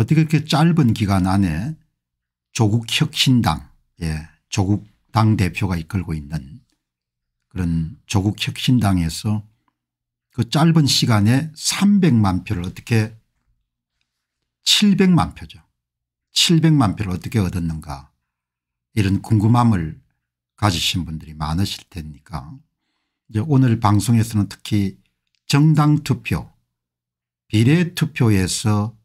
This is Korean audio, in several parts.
어떻게 이렇게 짧은 기간 안에 조국혁신당 예, 조국 당대표가 이끌고 있는 그런 조국혁신당에서 그 짧은 시간에 300만 표를 어떻게 700만 표죠. 700만 표를 어떻게 얻었는가 이런 궁금함을 가지신 분들이 많으실 테니까 이제 오늘 방송에서는 특히 정당 투표 비례 투표에서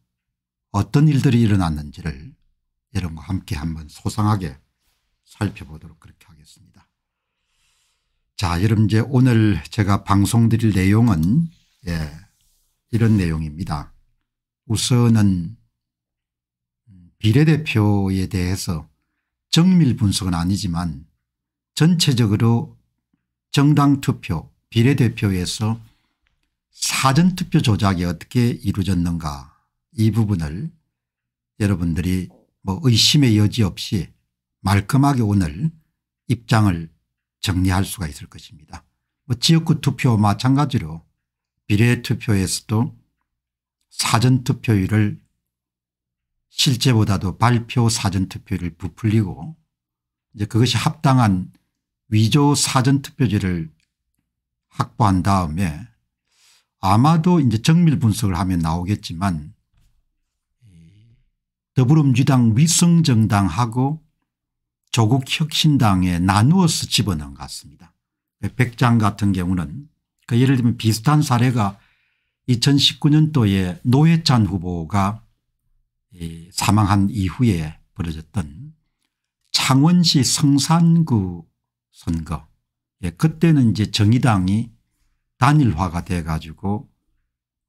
어떤 일들이 일어났는지를 여러분과 함께 한번 소상하게 살펴보도록 그렇게 하겠습니다. 자 여러분 이제 오늘 제가 방송드릴 내용은 예, 이런 내용입니다. 우선은 비례대표에 대해서 정밀 분석은 아니지만 전체적으로 정당 투표 비례대표에서 사전투표 조작이 어떻게 이루어졌는가 이 부분을 여러분들이 뭐 의심의 여지 없이 말끔하게 오늘 입장을 정리할 수가 있을 것입니다. 뭐 지역구 투표 마찬가지로 비례투표에서도 사전투표율을 실제보다도 발표 사전투표율을 부풀리고 이제 그것이 합당한 위조 사전투표제를 확보한 다음에 아마도 이제 정밀 분석을 하면 나오겠지만 더불어민주당 위성정당하고 조국혁신당에 나누어서 집어넣은 것 같습니다. 백장 같은 경우는 그 예를 들면 비슷한 사례가 2019년도에 노회찬 후보가 사망한 이후에 벌어졌던 창원시 성산구 선거 예, 그때는 이제 정의당이 단일화가 돼 가지고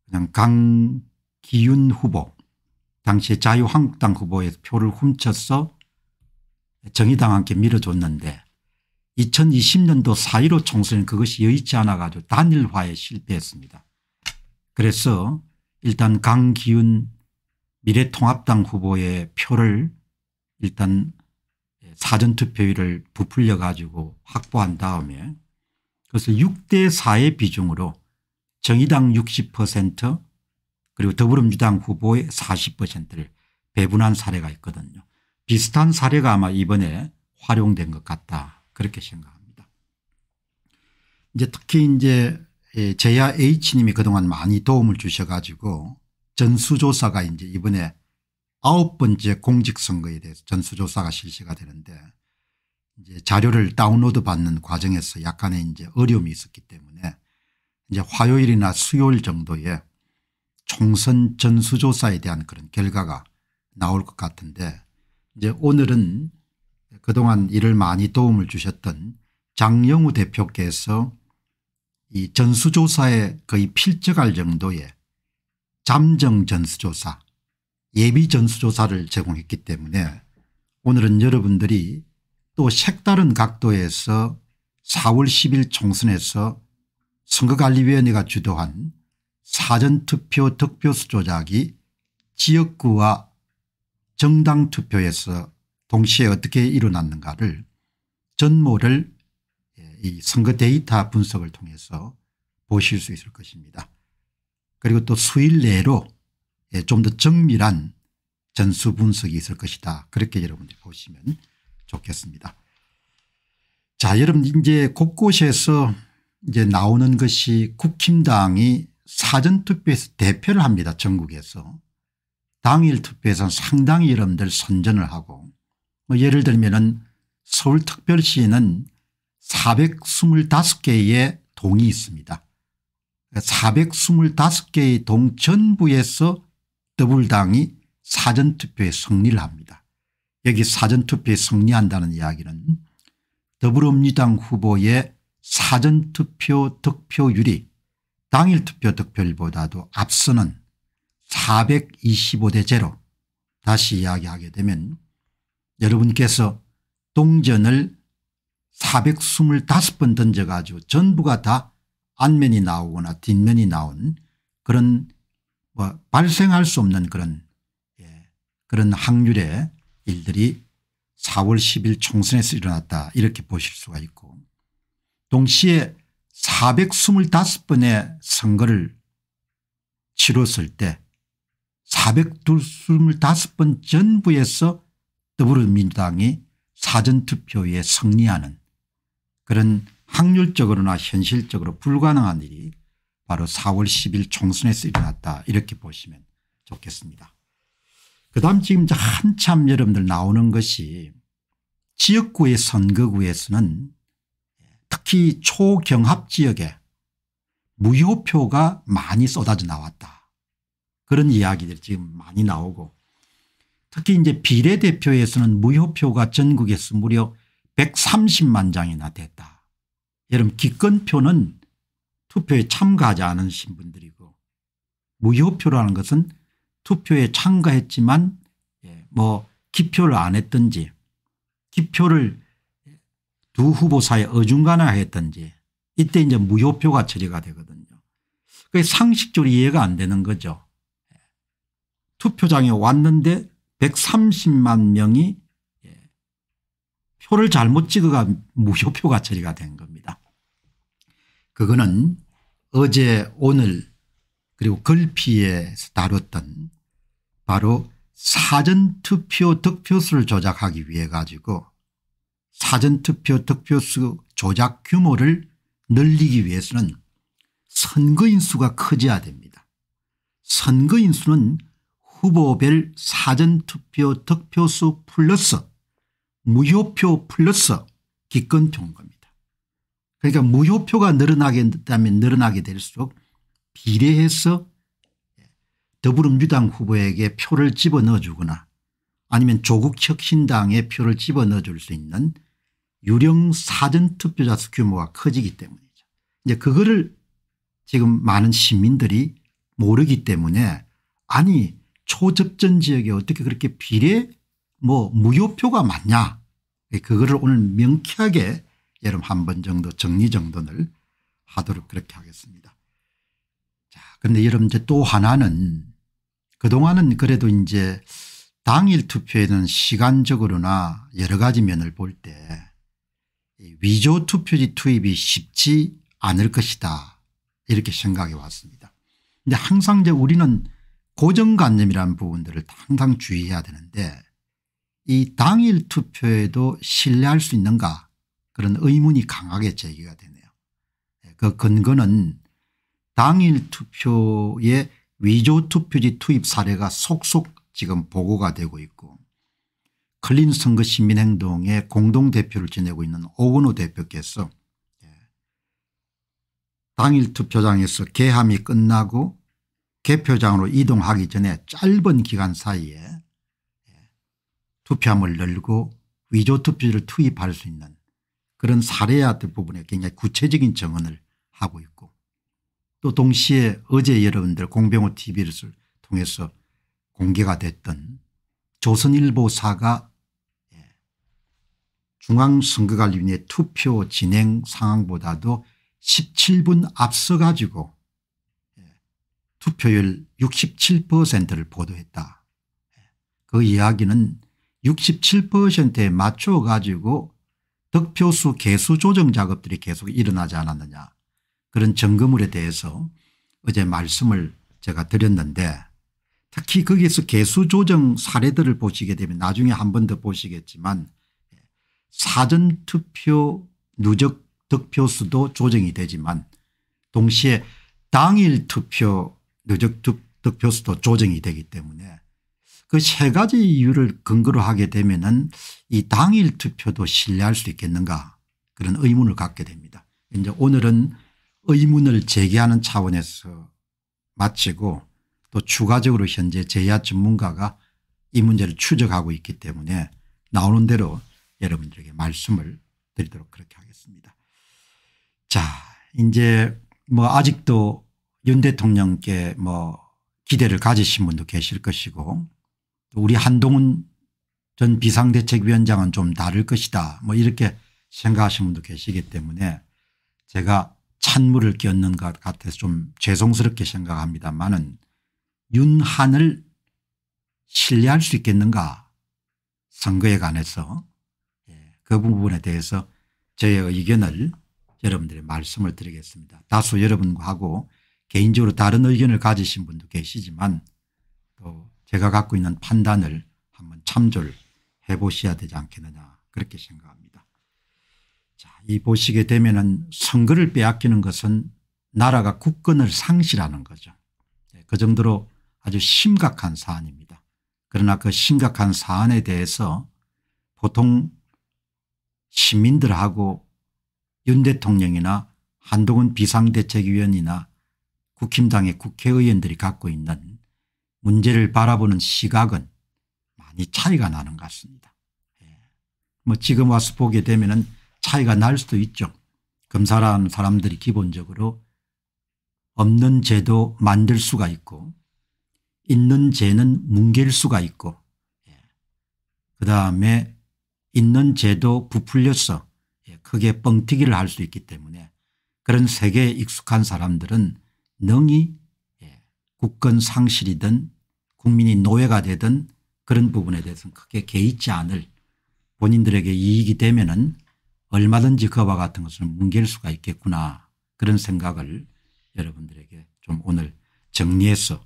그냥 강기윤 후보 당시 자유한국당 후보의 표를 훔쳐서 정의당 한테 밀어줬는데 2020년도 4.15 총선은 그것이 여의치 않아 가지고 단일화에 실패했습니다. 그래서 일단 강기훈 미래통합당 후보의 표를 일단 사전투표율을 부풀려 가지고 확보한 다음에 그것을 6대 4의 비중으로 정의당 60% 그리고 더불어민주당 후보의 40%를 배분한 사례가 있거든요. 비슷한 사례가 아마 이번에 활용된 것 같다 그렇게 생각합니다. 이제 특히 이제 예, 제야 H님이 그동안 많이 도움을 주셔가지고 전수조사가 이제 이번에 아홉 번째 공직선거에 대해서 전수조사가 실시가 되는데 이제 자료를 다운로드 받는 과정에서 약간의 이제 어려움이 있었기 때문에 이제 화요일이나 수요일 정도에 총선 전수조사에 대한 그런 결과가 나올 것 같은데 이제 오늘은 그동안 일을 많이 도움을 주셨던 장영우 대표께서 이 전수조사에 거의 필적할 정도의 잠정 전수조사 예비 전수조사를 제공했기 때문에 오늘은 여러분들이 또 색다른 각도에서 4월 10일 총선에서 선거관리위원회가 주도한 사전투표 득표수 조작이 지역구와 정당투표에서 동시에 어떻게 일어났는가를 전모를 예, 이 선거 데이터 분석을 통해서 보실 수 있을 것입니다. 그리고 또 수일 내로 예, 좀더 정밀한 전수 분석이 있을 것이다. 그렇게 여러분들이 보시면 좋겠습니다. 자 여러분 이제 곳곳에서 이제 나오는 것이 국힘당이 사전투표에서 대표를 합니다 전국에서. 당일 투표에서는 상당히 여러분들 선전을 하고 뭐 예를 들면 은 서울특별시에는 425개의 동이 있습니다. 425개의 동 전부에서 더불당이 사전투표에 승리를 합니다. 여기 사전투표에 승리한다는 이야기는 더불어민주당 후보의 사전투표 득표율이 당일투표 득표율보다도 앞서는 425대 제로 다시 이야기하게 되면 여러분께서 동전을 425번 던져가지고 전부가 다 안면이 나오거나 뒷면이 나온 그런 뭐 발생할 수 없는 그런 예, 그런 확률의 일들이 4월 10일 총선에서 일어났다 이렇게 보실 수가 있고 동시에 425번의 선거를 치렀을 때 425번 전부에서 더불어민주당이 사전투표에 승리하는 그런 확률적으로나 현실적으로 불가능한 일이 바로 4월 10일 총선에서 일어났다 이렇게 보시면 좋겠습니다. 그 다음 지금 한참 여러분들 나오는 것이 지역구의 선거구에서는 특히 초경합 지역에 무효표가 많이 쏟아져 나왔다. 그런 이야기들이 지금 많이 나오고 특히 이제 비례대표에서는 무효표가 전국에서 무려 130만 장이나 됐다. 여러분 기권표는 투표에 참가하지 않으신 분들이고 무효표라는 것은 투표에 참가했지만 예, 뭐 기표를 안 했든지 기표를 두 후보 사이 어중간화했던지 이때 이제 무효표가 처리가 되거든요. 그게 상식적으로 이해가 안 되는 거죠. 투표장에 왔는데 130만 명이 예, 표를 잘못 찍어가 무효표가 처리가 된 겁니다. 그거는 어제 오늘 그리고 글피에서 다뤘던 바로 사전투표 득표수를 조작하기 위해 가지고 사전투표 득표수 조작 규모를 늘리기 위해서는 선거인수가 커져야 됩니다. 선거인수는 후보별 사전투표 득표수 플러스 무효표 플러스 기권표인 겁니다. 그러니까 무효표가 늘어나게 되면 늘어나게 될수록 비례해서 더불어민주당 후보에게 표를 집어넣어주거나 아니면 조국혁신당의 표를 집어넣어줄 수 있는 유령 사전 투표자 수 규모가 커지기 때문이죠. 이제 그거를 지금 많은 시민들이 모르기 때문에 아니 초접전 지역에 어떻게 그렇게 비례 뭐 무효표가 맞냐 그거를 오늘 명쾌하게 여름 한번 정도 정리정돈을 하도록 그렇게 하겠습니다. 자, 근데 여러분 이제 또 하나는 그동안은 그래도 이제 당일 투표에는 시간적으로나 여러 가지 면을 볼때 위조 투표지 투입이 쉽지 않을 것이다 이렇게 생각해 왔습니다. 근데 항상 이제 우리는 고정관념이라는 부분들을 항상 주의해야 되는데 이 당일 투표에도 신뢰할 수 있는가 그런 의문이 강하게 제기가 되네요. 예, 그 근거는 당일 투표에 위조 투표지 투입 사례가 속속 지금 보고가 되고 있고 클린 선거 시민행동의 공동대표를 지내고 있는 오건호 대표께서 예, 당일 투표장에서 개함이 끝나고 개표장으로 이동하기 전에 짧은 기간 사이에 예, 투표함을 열고 위조투표를 투입할 수 있는 그런 사례야 부분에 굉장히 구체적인 정언을 하고 있고 또 동시에 어제 여러분들 공병호 tv를 통해서 공개가 됐던 조선일보사가 예, 중앙선거관리위원회 투표 진행 상황보다도 17분 앞서 가지고 예, 투표율 67%를 보도했다. 예, 그 이야기는 67%에 맞춰 가지고 득표수 개수 조정 작업들이 계속 일어나지 않았느냐 그런 점검물에 대해서 어제 말씀을 제가 드렸는데 특히 거기에서 개수 조정 사례들을 보시게 되면 나중에 한 번 더 보시겠지만 예, 사전투표 누적 득표수도 조정이 되지만 동시에 당일 투표 누적 득표수도 조정이 되기 때문에 그 세 가지 이유를 근거로 하게 되면 은이 당일 투표도 신뢰할 수 있겠는가 그런 의문을 갖게 됩니다. 이제 오늘은 의문을 제기하는 차원에서 마치고 또 추가적으로 현재 제야 전문가가 이 문제를 추적하고 있기 때문에 나오는 대로 여러분들에게 말씀을 드리도록 그렇게 하겠습니다. 자 이제 뭐 아직도 윤 대통령께 뭐 기대를 가지신 분도 계실 것이고 우리 한동훈 전 비상대책위원장은 좀 다를 것이다 뭐 이렇게 생각하시 분도 계시기 때문에 제가 찬물을 끼얹는 것 같아서 좀 죄송스럽게 생각합니다만은 윤한을 신뢰할 수 있겠는가 선거에 관해서 예, 그 부분에 대해서 저의 의견을 여러분들의 말씀을 드리겠습니다. 다소 여러분하고 개인적으로 다른 의견을 가지신 분도 계시지만 또 제가 갖고 있는 판단을 한번 참조를 해보셔야 되지 않겠느냐 그렇게 생각합니다. 자, 이 보시게 되면 은 선거를 빼앗기는 것은 나라가 국권을 상실하는 거죠. 예, 그 정도로 아주 심각한 사안입니다. 그러나 그 심각한 사안에 대해서 보통 시민들하고 윤 대통령이나 한동훈 비상대책위원이나 국힘당의 국회의원들이 갖고 있는 문제를 바라보는 시각은 많이 차이가 나는 것 같습니다. 예. 뭐 지금 와서 보게 되면 차이가 날 수도 있죠. 검사라는 사람들이 기본적으로 없는 제도 만들 수가 있고 있는 죄는 뭉갤 수가 있고 예. 그 다음에 있는 죄도 부풀려서 예, 크게 뻥튀기를 할 수 있기 때문에 그런 세계에 익숙한 사람들은 능히 국권 예, 상실이든 국민이 노예가 되든 그런 부분에 대해서는 크게 개의치 않을 본인들에게 이익이 되면 은 얼마든지 그와 같은 것을 뭉갤 수가 있겠구나 그런 생각을 여러분들에게 좀 오늘 정리해서